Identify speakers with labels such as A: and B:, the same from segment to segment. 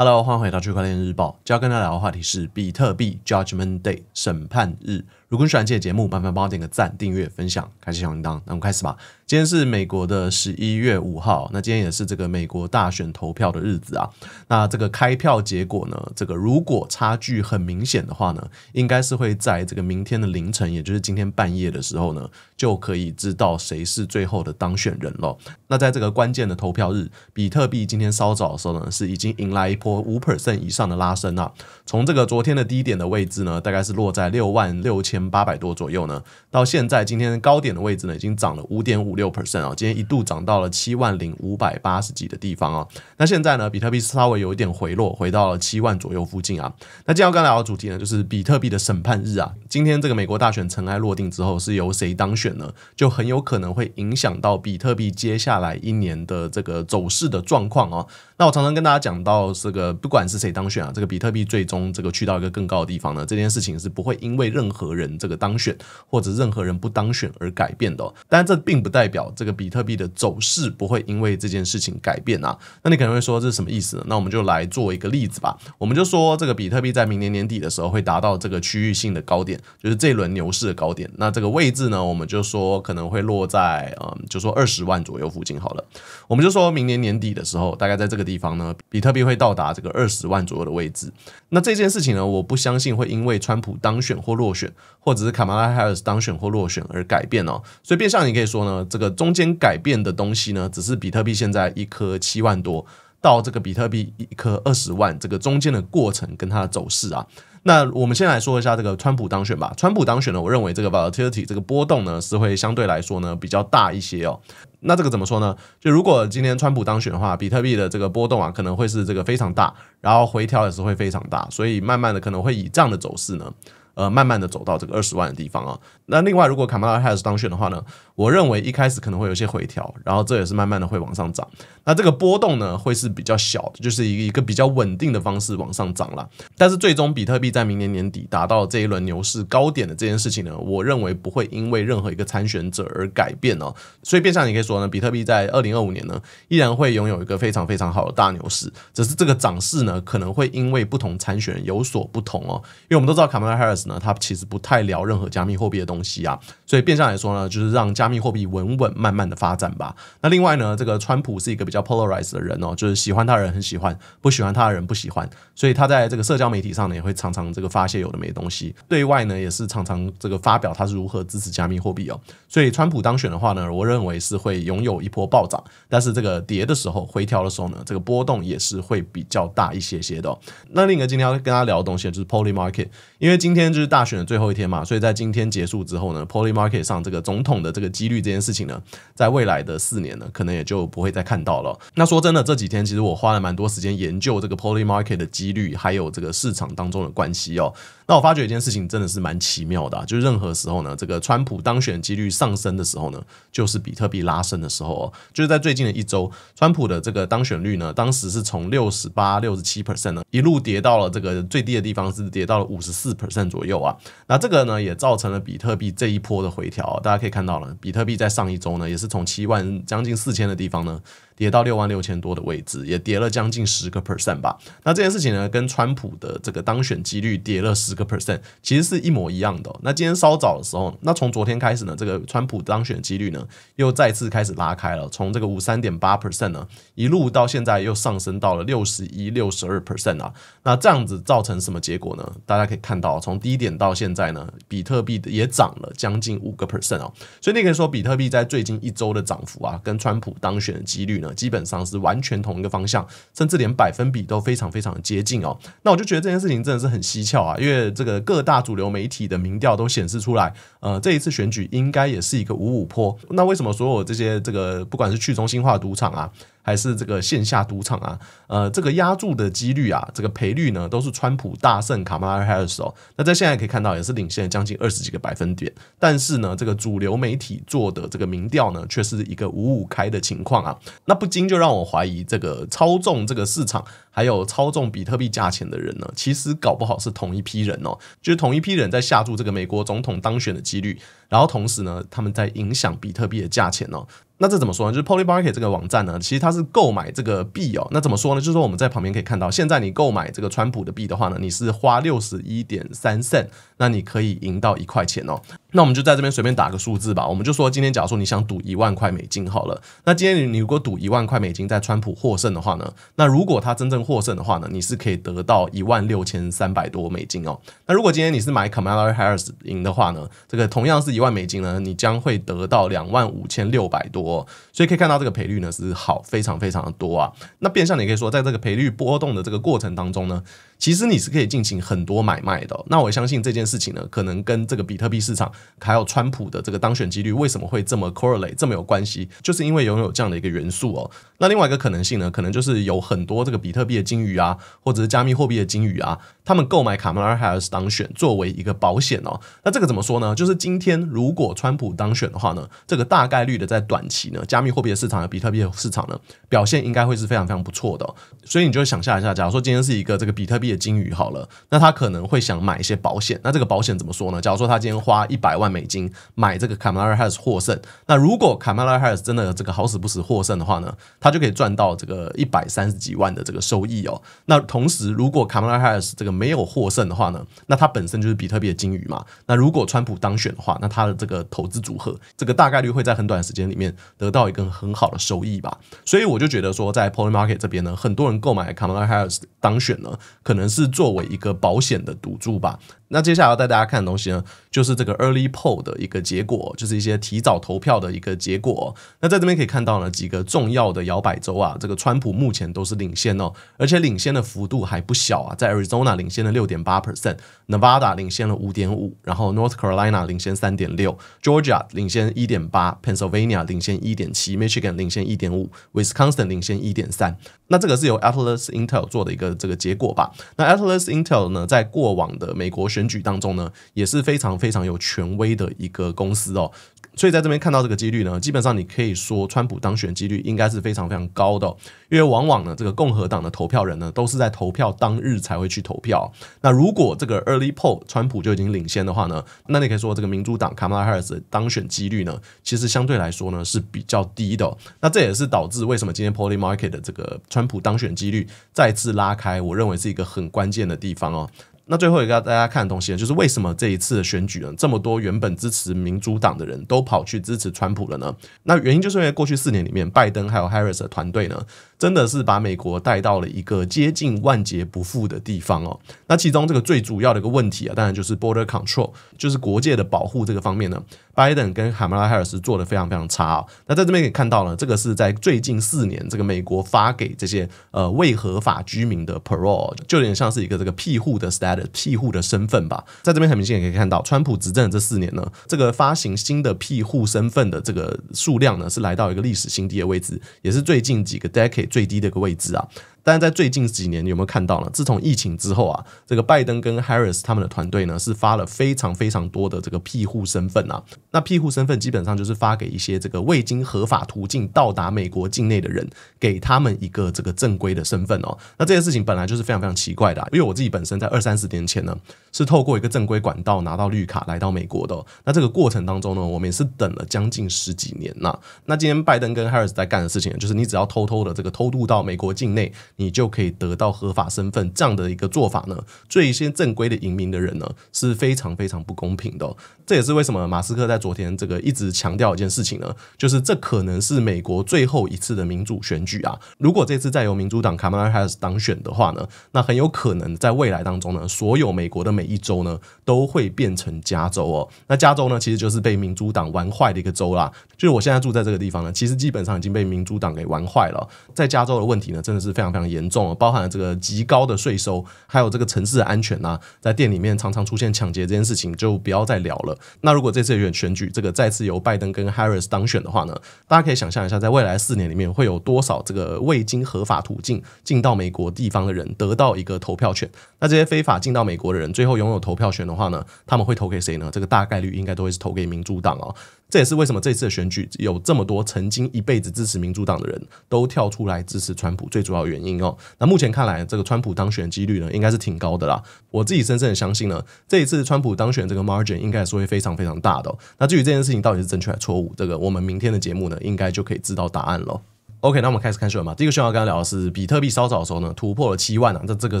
A: Hello，欢迎回到区块链日报。今天要跟大家聊的话题是比特币 Judgment Day，审判日。如果你喜欢今天节目，麻烦帮我点个赞、订阅、分享、开启小铃铛，那我们开始吧。今天是美国的十一月五号，那今天也是这个美国大选投票的日子啊。那这个开票结果呢，这个如果差距很明显的话呢，应该是会在这个明天的凌晨，也就是今天半夜的时候呢，就可以知道谁是最后的当选人了。那在这个关键的投票日，比特币今天稍早的时候呢，是已经迎来一波五 percent 以上的拉升啊。从这个昨天的低点的位置呢，大概是落在六万六千。八百多左右呢，到现在今天高点的位置呢，已经涨了五点五六 percent 啊，今天一度涨到了七万零五百八十几的地方啊，那现在呢，比特币稍微有一点回落，回到了七万左右附近啊。那今天要跟聊的主题呢，就是比特币的审判日啊。今天这个美国大选尘埃落定之后，是由谁当选呢？就很有可能会影响到比特币接下来一年的这个走势的状况啊。那我常常跟大家讲到，这个不管是谁当选啊，这个比特币最终这个去到一个更高的地方呢，这件事情是不会因为任何人。这个当选或者任何人不当选而改变的，但这并不代表这个比特币的走势不会因为这件事情改变啊。那你可能会说这是什么意思？那我们就来做一个例子吧。我们就说这个比特币在明年年底的时候会达到这个区域性的高点，就是这轮牛市的高点。那这个位置呢，我们就说可能会落在嗯，就说二十万左右附近好了。我们就说明年年底的时候，大概在这个地方呢，比特币会到达这个二十万左右的位置。那这件事情呢，我不相信会因为川普当选或落选。或者是卡马拉哈里斯当选或落选而改变哦，所以变相你可以说呢，这个中间改变的东西呢，只是比特币现在一颗七万多到这个比特币一颗二十万这个中间的过程跟它的走势啊。那我们先来说一下这个川普当选吧。川普当选呢，我认为这个 volatility 这个波动呢是会相对来说呢比较大一些哦。那这个怎么说呢？就如果今天川普当选的话，比特币的这个波动啊可能会是这个非常大，然后回调也是会非常大，所以慢慢的可能会以这样的走势呢。呃，慢慢的走到这个二十万的地方啊。那另外，如果卡马拉还是当选的话呢？我认为一开始可能会有些回调，然后这也是慢慢的会往上涨。那这个波动呢，会是比较小的，就是一一个比较稳定的方式往上涨了。但是最终，比特币在明年年底达到这一轮牛市高点的这件事情呢，我认为不会因为任何一个参选者而改变哦。所以变相你可以说呢，比特币在二零二五年呢，依然会拥有一个非常非常好的大牛市。只是这个涨势呢，可能会因为不同参选人有所不同哦。因为我们都知道卡梅伦·哈里斯呢，他其实不太聊任何加密货币的东西啊，所以变相来说呢，就是让加加密货币稳稳慢慢的发展吧。那另外呢，这个川普是一个比较 polarized 的人哦，就是喜欢他的人很喜欢，不喜欢他的人不喜欢。所以他在这个社交媒体上呢，也会常常这个发泄有的没东西。对外呢，也是常常这个发表他是如何支持加密货币哦。所以川普当选的话呢，我认为是会拥有一波暴涨，但是这个跌的时候、回调的时候呢，这个波动也是会比较大一些些的。那另一个今天要跟大家聊的东西就是 Polymarket，因为今天就是大选的最后一天嘛，所以在今天结束之后呢，Polymarket 上这个总统的这个。几率这件事情呢，在未来的四年呢，可能也就不会再看到了。那说真的，这几天其实我花了蛮多时间研究这个 Polymarket 的几率，还有这个市场当中的关系哦。那我发觉一件事情真的是蛮奇妙的，就是任何时候呢，这个川普当选几率上升的时候呢，就是比特币拉升的时候哦。就是在最近的一周，川普的这个当选率呢，当时是从六十八、六十七 percent 呢，一路跌到了这个最低的地方是跌到了五十四 percent 左右啊。那这个呢，也造成了比特币这一波的回调，大家可以看到了。比特币在上一周呢，也是从七万将近四千的地方呢。跌到六万六千多的位置，也跌了将近十个 percent 吧。那这件事情呢，跟川普的这个当选几率跌了十个 percent，其实是一模一样的。那今天稍早的时候，那从昨天开始呢，这个川普当选几率呢，又再次开始拉开了。从这个五三点八 percent 呢，一路到现在又上升到了六十一六十二 percent 啊。那这样子造成什么结果呢？大家可以看到，从低点到现在呢，比特币也涨了将近五个 percent 啊。所以你可以说，比特币在最近一周的涨幅啊，跟川普当选的几率呢。基本上是完全同一个方向，甚至连百分比都非常非常的接近哦。那我就觉得这件事情真的是很蹊跷啊，因为这个各大主流媒体的民调都显示出来，呃，这一次选举应该也是一个五五坡。那为什么所有这些这个不管是去中心化赌场啊？还是这个线下赌场啊，呃，这个押注的几率啊，这个赔率呢，都是川普大胜卡马拉哈里斯哦。那在现在可以看到，也是领先将近二十几个百分点。但是呢，这个主流媒体做的这个民调呢，却是一个五五开的情况啊。那不禁就让我怀疑，这个操纵这个市场，还有操纵比特币价钱的人呢，其实搞不好是同一批人哦，就是同一批人在下注这个美国总统当选的几率。然后同时呢，他们在影响比特币的价钱哦。那这怎么说呢？就是 p o l y m a r k e t 这个网站呢，其实它是购买这个币哦。那怎么说呢？就是说我们在旁边可以看到，现在你购买这个川普的币的话呢，你是花六十一点三 cent，那你可以赢到一块钱哦。那我们就在这边随便打个数字吧。我们就说今天假如说你想赌一万块美金好了，那今天你如果赌一万块美金在川普获胜的话呢，那如果他真正获胜的话呢，你是可以得到一万六千三百多美金哦。那如果今天你是买 Kamala Harris 赢的话呢，这个同样是。一万美金呢，你将会得到两万五千六百多，所以可以看到这个赔率呢是好非常非常的多啊。那变相你可以说，在这个赔率波动的这个过程当中呢。其实你是可以进行很多买卖的。那我相信这件事情呢，可能跟这个比特币市场还有川普的这个当选几率为什么会这么 correlate 这么有关系，就是因为拥有这样的一个元素哦。那另外一个可能性呢，可能就是有很多这个比特币的金鱼啊，或者是加密货币的金鱼啊，他们购买卡马拉哈里斯当选作为一个保险哦。那这个怎么说呢？就是今天如果川普当选的话呢，这个大概率的在短期呢，加密货币的市场和比特币的市场呢，表现应该会是非常非常不错的。所以你就想象一下，假如说今天是一个这个比特币。野金鱼好了，那他可能会想买一些保险。那这个保险怎么说呢？假如说他今天花一百万美金买这个 Kamala Harris 获胜，那如果 Kamala Harris 真的这个好死不死获胜的话呢，他就可以赚到这个一百三十几万的这个收益哦。那同时，如果 Kamala Harris 这个没有获胜的话呢，那他本身就是比特币的金鱼嘛。那如果川普当选的话，那他的这个投资组合这个大概率会在很短时间里面得到一个很好的收益吧。所以我就觉得说，在 Polymarket 这边呢，很多人购买 Kamala Harris 当选呢，可。能。可能是作为一个保险的赌注吧。那接下来要带大家看的东西呢，就是这个 early poll 的一个结果，就是一些提早投票的一个结果。那在这边可以看到呢，几个重要的摇摆州啊，这个川普目前都是领先哦，而且领先的幅度还不小啊，在 Arizona 领先了六点八 percent，Nevada 领先了五点五，然后 North Carolina 领先三点六，Georgia 领先一点八，Pennsylvania 领先一点七，Michigan 领先一点五，Wisconsin 领先一点三。那这个是由 Atlas Intel 做的一个这个结果吧。那 Atlas Intel 呢，在过往的美国选选举当中呢，也是非常非常有权威的一个公司哦，所以在这边看到这个几率呢，基本上你可以说，川普当选几率应该是非常非常高的，因为往往呢，这个共和党的投票人呢，都是在投票当日才会去投票。那如果这个 early poll 川普就已经领先的话呢，那你可以说这个民主党卡马拉 a l a 当选几率呢，其实相对来说呢是比较低的。那这也是导致为什么今天 p o l y market 的这个川普当选几率再次拉开，我认为是一个很关键的地方哦。那最后一个大家看的东西呢，就是为什么这一次的选举呢，这么多原本支持民主党的人都跑去支持川普了呢？那原因就是因为过去四年里面，拜登还有 Harris 的团队呢。真的是把美国带到了一个接近万劫不复的地方哦。那其中这个最主要的一个问题啊，当然就是 border control，就是国界的保护这个方面呢。拜登跟海马拉海尔斯做的非常非常差啊。那在这边可以看到呢，这个是在最近四年，这个美国发给这些呃未合法居民的 parole，就有点像是一个这个庇护的 status，庇护的身份吧。在这边很明显也可以看到，川普执政这四年呢，这个发行新的庇护身份的这个数量呢，是来到一个历史新低的位置，也是最近几个 decade。最低的一个位置啊。但是在最近几年，有没有看到呢？自从疫情之后啊，这个拜登跟 Harris 他们的团队呢，是发了非常非常多的这个庇护身份啊。那庇护身份基本上就是发给一些这个未经合法途径到达美国境内的人，给他们一个这个正规的身份哦。那这件事情本来就是非常非常奇怪的，因为我自己本身在二三十年前呢，是透过一个正规管道拿到绿卡来到美国的。那这个过程当中呢，我们也是等了将近十几年呐。那今天拜登跟 Harris 在干的事情，就是你只要偷偷的这个偷渡到美国境内。你就可以得到合法身份这样的一个做法呢，对一些正规的移民的人呢是非常非常不公平的。这也是为什么马斯克在昨天这个一直强调一件事情呢，就是这可能是美国最后一次的民主选举啊。如果这次再由民主党卡马拉哈斯当选的话呢，那很有可能在未来当中呢，所有美国的每一州呢都会变成加州哦。那加州呢其实就是被民主党玩坏的一个州啦。就是我现在住在这个地方呢，其实基本上已经被民主党给玩坏了。在加州的问题呢，真的是非常非常。严重，包含了这个极高的税收，还有这个城市安全啊，在店里面常常出现抢劫这件事情，就不要再聊了。那如果这次选举这个再次由拜登跟 Harris 当选的话呢，大家可以想象一下，在未来四年里面会有多少这个未经合法途径进到美国地方的人得到一个投票权？那这些非法进到美国的人最后拥有投票权的话呢，他们会投给谁呢？这个大概率应该都会是投给民主党哦。这也是为什么这次的选举有这么多曾经一辈子支持民主党的人都跳出来支持川普最主要原因哦。那目前看来，这个川普当选几率呢，应该是挺高的啦。我自己深深的相信呢，这一次川普当选这个 margin 应该是会非常非常大的。那至于这件事情到底是正确错误，这个我们明天的节目呢，应该就可以知道答案了。OK，那我们开始看新闻吧。第一个新闻刚刚聊的是比特币稍早的时候呢，突破了七万啊。那这个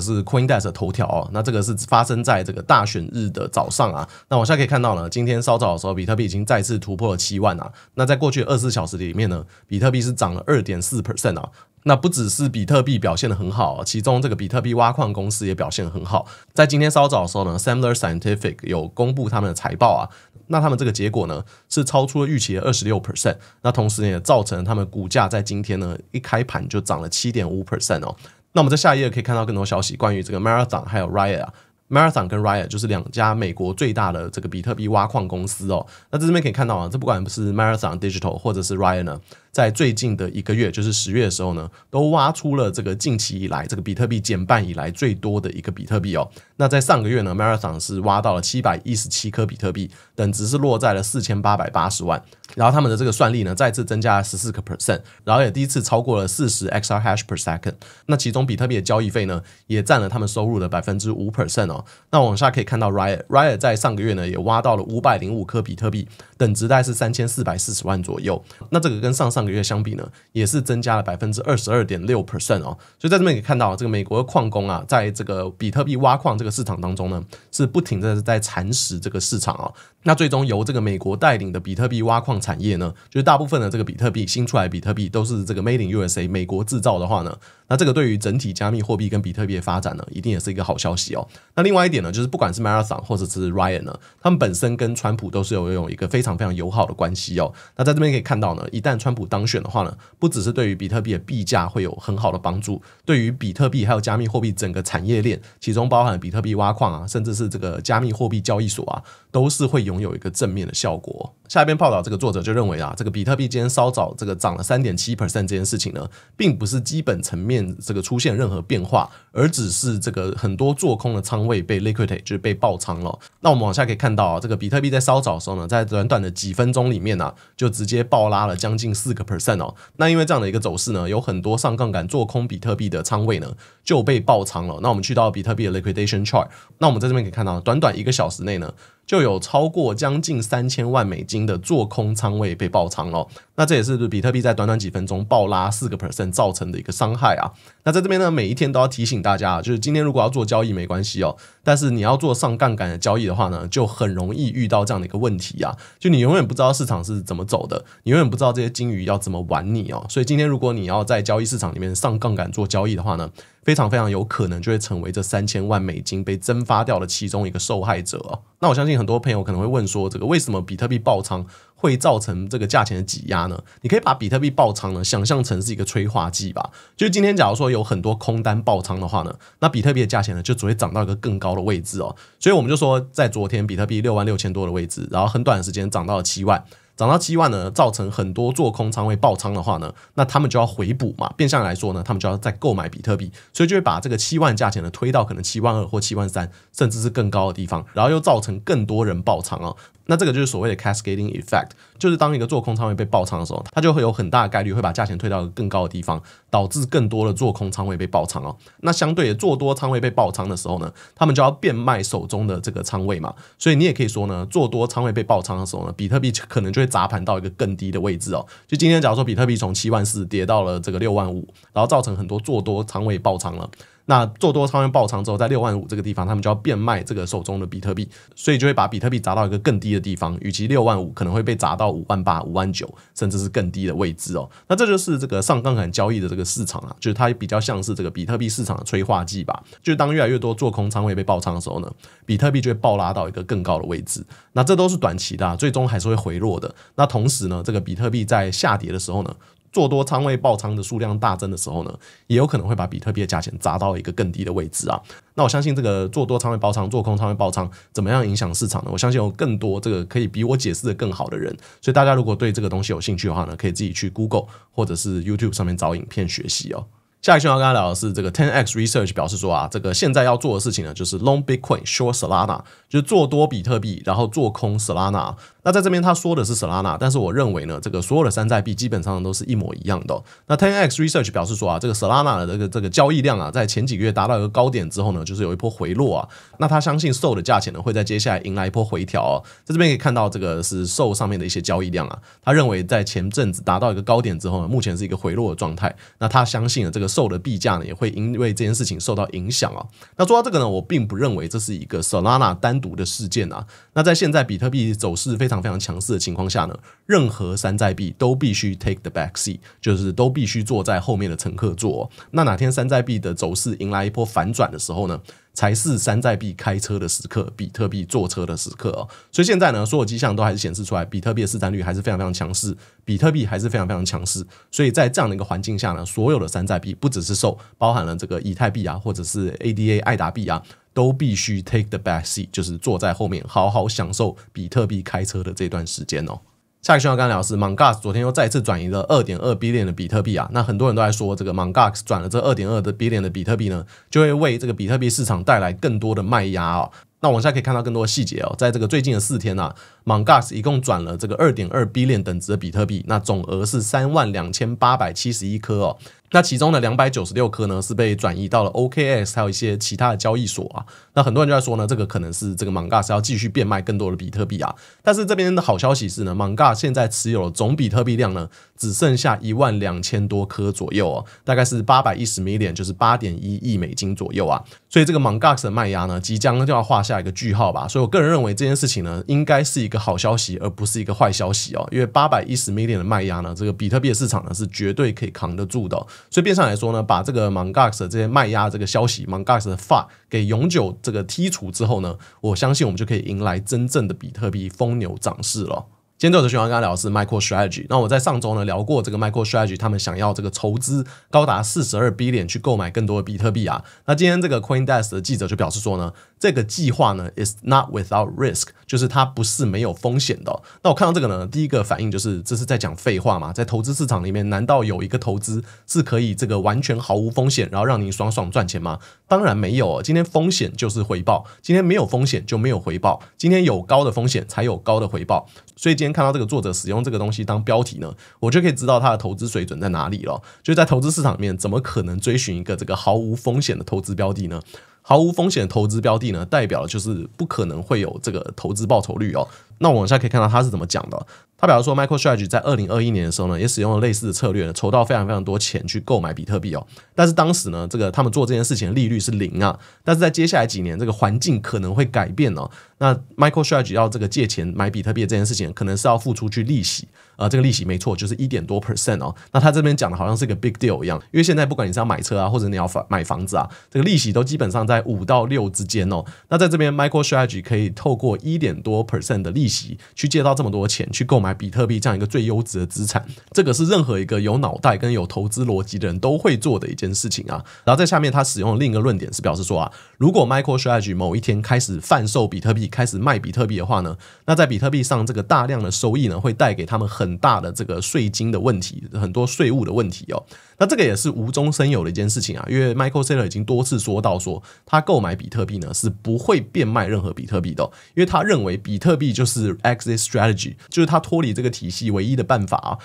A: 是 CoinDesk 的头条啊。那这个是发生在这个大选日的早上啊。那往下可以看到呢，今天稍早的时候，比特币已经再次突破了七万啊。那在过去二十四小时里面呢，比特币是涨了二点四 percent 啊。那不只是比特币表现的很好，其中这个比特币挖矿公司也表现很好。在今天稍早的时候呢，Similar Scientific 有公布他们的财报啊，那他们这个结果呢是超出了预期的二十六 percent，那同时呢也造成他们股价在今天呢一开盘就涨了七点五 percent 哦。那我们在下一页可以看到更多消息，关于这个 Marathon 还有 r y a n 啊。m a r a t h o n 跟 r y a n 就是两家美国最大的这个比特币挖矿公司哦。那在这边可以看到啊，这不管是 Marathon Digital 或者是 r y a n 呢，在最近的一个月，就是十月的时候呢，都挖出了这个近期以来，这个比特币减半以来最多的一个比特币哦。那在上个月呢，Marathon 是挖到了七百一十七颗比特币，等值是落在了四千八百八十万。然后他们的这个算力呢，再次增加了十四个 percent，然后也第一次超过了四十 xR hash per second。那其中比特币的交易费呢，也占了他们收入的百分之五 percent 哦。那往下可以看到，Riot Riot 在上个月呢，也挖到了五百零五颗比特币，等值在是三千四百四十万左右。那这个跟上上。个月相比呢，也是增加了百分之二十二点六 percent 哦，所以在这边可以看到，这个美国的矿工啊，在这个比特币挖矿这个市场当中呢，是不停的在蚕食这个市场啊。那最终由这个美国带领的比特币挖矿产业呢，就是大部分的这个比特币新出来比特币都是这个 made in USA 美国制造的话呢，那这个对于整体加密货币跟比特币的发展呢，一定也是一个好消息哦。那另外一点呢，就是不管是 Marathon 或者是 Ryan 呢，他们本身跟川普都是有有一个非常非常友好的关系哦。那在这边可以看到呢，一旦川普当选的话呢，不只是对于比特币的币价会有很好的帮助，对于比特币还有加密货币整个产业链，其中包含比特币挖矿啊，甚至是这个加密货币交易所啊，都是会拥有一个正面的效果。下篇报道这个作者就认为啊，这个比特币今天稍早这个涨了三点七 percent 这件事情呢，并不是基本层面这个出现任何变化，而只是这个很多做空的仓位被 l i q u i d a t e 就是被爆仓了。那我们往下可以看到啊，这个比特币在稍早的时候呢，在短短的几分钟里面呢，就直接爆拉了将近四。个 percent 哦，那因为这样的一个走势呢，有很多上杠杆做空比特币的仓位呢就被爆仓了。那我们去到比特币的 liquidation chart，那我们在这边可以看到，短短一个小时内呢。就有超过将近三千万美金的做空仓位被爆仓了，那这也是比特币在短短几分钟爆拉四个 percent 造成的一个伤害啊。那在这边呢，每一天都要提醒大家，就是今天如果要做交易没关系哦，但是你要做上杠杆的交易的话呢，就很容易遇到这样的一个问题啊，就你永远不知道市场是怎么走的，你永远不知道这些金鱼要怎么玩你哦。所以今天如果你要在交易市场里面上杠杆做交易的话呢？非常非常有可能就会成为这三千万美金被蒸发掉的其中一个受害者哦。那我相信很多朋友可能会问说，这个为什么比特币爆仓会造成这个价钱的挤压呢？你可以把比特币爆仓呢想象成是一个催化剂吧。就今天假如说有很多空单爆仓的话呢，那比特币的价钱呢就只会涨到一个更高的位置哦。所以我们就说，在昨天比特币六万六千多的位置，然后很短的时间涨到了七万。涨到七万呢，造成很多做空仓位爆仓的话呢，那他们就要回补嘛。变相来说呢，他们就要再购买比特币，所以就会把这个七万价钱呢推到可能七万二或七万三，甚至是更高的地方，然后又造成更多人爆仓啊。那这个就是所谓的 cascading effect。就是当一个做空仓位被爆仓的时候，它就会有很大的概率会把价钱推到更高的地方，导致更多的做空仓位被爆仓哦。那相对做多仓位被爆仓的时候呢，他们就要变卖手中的这个仓位嘛。所以你也可以说呢，做多仓位被爆仓的时候呢，比特币可能就会砸盘到一个更低的位置哦。就今天假如说比特币从七万四跌到了这个六万五，然后造成很多做多仓位爆仓了。那做多仓位爆仓之后，在六万五这个地方，他们就要变卖这个手中的比特币，所以就会把比特币砸到一个更低的地方，与其六万五，可能会被砸到五万八、五万九，甚至是更低的位置哦。那这就是这个上杠杆交易的这个市场啊，就是它比较像是这个比特币市场的催化剂吧。就是当越来越多做空仓位被爆仓的时候呢，比特币就会爆拉到一个更高的位置。那这都是短期的，啊，最终还是会回落的。那同时呢，这个比特币在下跌的时候呢？做多仓位爆仓的数量大增的时候呢，也有可能会把比特币的价钱砸到一个更低的位置啊。那我相信这个做多仓位爆仓、做空仓位爆仓怎么样影响市场呢？我相信有更多这个可以比我解释的更好的人。所以大家如果对这个东西有兴趣的话呢，可以自己去 Google 或者是 YouTube 上面找影片学习哦。下一期要跟大家聊的是这个 Ten X Research 表示说啊，这个现在要做的事情呢，就是 Long Bitcoin, Short Solana，就是做多比特币，然后做空 Solana。那在这边他说的是 Solana，但是我认为呢，这个所有的山寨币基本上都是一模一样的。那 TenX Research 表示说啊，这个 Solana 的这个这个交易量啊，在前几个月达到一个高点之后呢，就是有一波回落啊。那他相信售的价钱呢，会在接下来迎来一波回调啊。在这边可以看到这个是售上面的一些交易量啊。他认为在前阵子达到一个高点之后呢，目前是一个回落的状态。那他相信了这个售的币价呢，也会因为这件事情受到影响啊。那说到这个呢，我并不认为这是一个 Solana 单独的事件啊。那在现在比特币走势非常。非常强势的情况下呢，任何山寨币都必须 take the back seat，就是都必须坐在后面的乘客座。那哪天山寨币的走势迎来一波反转的时候呢？才是山寨币开车的时刻，比特币坐车的时刻哦。所以现在呢，所有迹象都还是显示出来，比特币的市占率还是非常非常强势，比特币还是非常非常强势。所以在这样的一个环境下呢，所有的山寨币，不只是受包含了这个以太币啊，或者是 ADA 爱达币啊，都必须 take the back seat，就是坐在后面好好享受比特币开车的这段时间哦。下一个新闻刚聊是，Mangas 昨天又再次转移了二点二 B 链的比特币啊，那很多人都在说，这个 Mangas 转了这二点二的 B 链的比特币呢，就会为这个比特币市场带来更多的卖压啊。那往下可以看到更多的细节哦，在这个最近的四天呢，Mangas 一共转了这个二点二 B 链等值的比特币，那总额是三万两千八百七十一颗哦。那其中的两百九十六颗呢，是被转移到了 OKX，还有一些其他的交易所啊。那很多人就在说呢，这个可能是这个 Mangas 要继续变卖更多的比特币啊。但是这边的好消息是呢 m a n g a 现在持有的总比特币量呢，只剩下一万两千多颗左右啊，大概是八百一十 million，就是八点一亿美金左右啊。所以这个 m a n g a 的卖压呢，即将就要画下一个句号吧。所以我个人认为这件事情呢，应该是一个好消息，而不是一个坏消息哦，因为八百一十 million 的卖压呢，这个比特币市场呢，是绝对可以扛得住的。所以变相来说呢，把这个 m o n g a x 这些卖压这个消息 m o n g a x 的发给永久这个剔除之后呢，我相信我们就可以迎来真正的比特币疯牛涨势了。今天都有跟学跟大家聊是 Micro Strategy，那我在上周呢聊过这个 Micro Strategy，他们想要这个筹资高达四十二 Billion 去购买更多的比特币啊。那今天这个 Coin Desk 的记者就表示说呢，这个计划呢 is not without risk，就是它不是没有风险的。那我看到这个呢，第一个反应就是这是在讲废话嘛，在投资市场里面，难道有一个投资是可以这个完全毫无风险，然后让你爽爽赚钱吗？当然没有。今天风险就是回报，今天没有风险就没有回报，今天有高的风险才有高的回报，所以今看到这个作者使用这个东西当标题呢，我就可以知道他的投资水准在哪里了。就在投资市场面，怎么可能追寻一个这个毫无风险的投资标的呢？毫无风险的投资标的呢，代表就是不可能会有这个投资报酬率哦。那往下可以看到他是怎么讲的，他表示说 Michael Shrage 在二零二一年的时候呢，也使用了类似的策略，筹到非常非常多钱去购买比特币哦。但是当时呢，这个他们做这件事情的利率是零啊。但是在接下来几年，这个环境可能会改变哦。那 Michael Shrage 要这个借钱买比特币这件事情，可能是要付出去利息。啊，这个利息没错，就是一点多 percent 哦。那他这边讲的好像是一个 big deal 一样，因为现在不管你是要买车啊，或者你要房买房子啊，这个利息都基本上在五到六之间哦。那在这边，Michael s h a e g 可以透过一点多 percent 的利息去借到这么多钱，去购买比特币这样一个最优质的资产。这个是任何一个有脑袋跟有投资逻辑的人都会做的一件事情啊。然后在下面，他使用另一个论点是表示说啊，如果 Michael s h a e g 某一天开始贩售比特币，开始卖比特币的话呢，那在比特币上这个大量的收益呢，会带给他们很。很大的这个税金的问题，很多税务的问题哦。那这个也是无中生有的一件事情啊，因为 Michael Saylor 已经多次说到，说他购买比特币呢是不会变卖任何比特币的，因为他认为比特币就是 exit strategy，就是他脱离这个体系唯一的办法。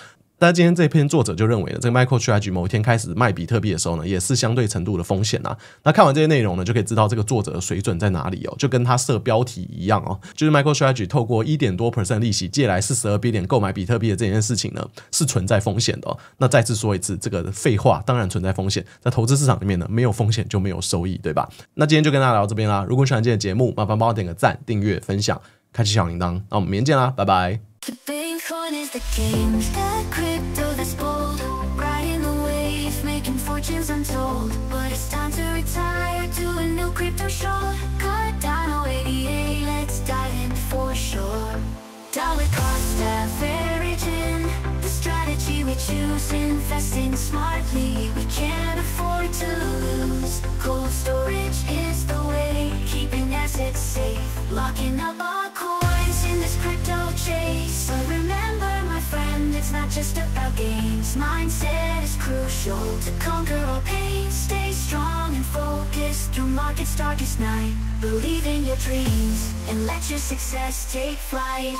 A: 家今天这篇作者就认为呢，这个 Michael s t r a g y 某一天开始卖比特币的时候呢，也是相对程度的风险啊。那看完这些内容呢，就可以知道这个作者的水准在哪里哦，就跟他设标题一样哦，就是 Michael s t r a g y 透过一点多 percent 利息借来四十二 B 点购买比特币的这件事情呢，是存在风险的。那再次说一次，这个废话当然存在风险，在投资市场里面呢，没有风险就没有收益，对吧？那今天就跟大家聊到这边啦。如果喜欢今天的节目，麻烦帮我点个赞、订阅、分享、开启小铃铛。那我们明天见啦，拜拜。Is the game? The crypto that's bold? Riding the wave, making fortunes untold But it's time to retire to a new crypto show Cardano 88, let's dive in for sure Dollar cost averaging The strategy we choose Investing smartly, we can't afford to lose Cold storage it's not just about games Mindset is crucial to conquer all pain Stay strong and focused through market's darkest night Believe in your dreams and let your success take flight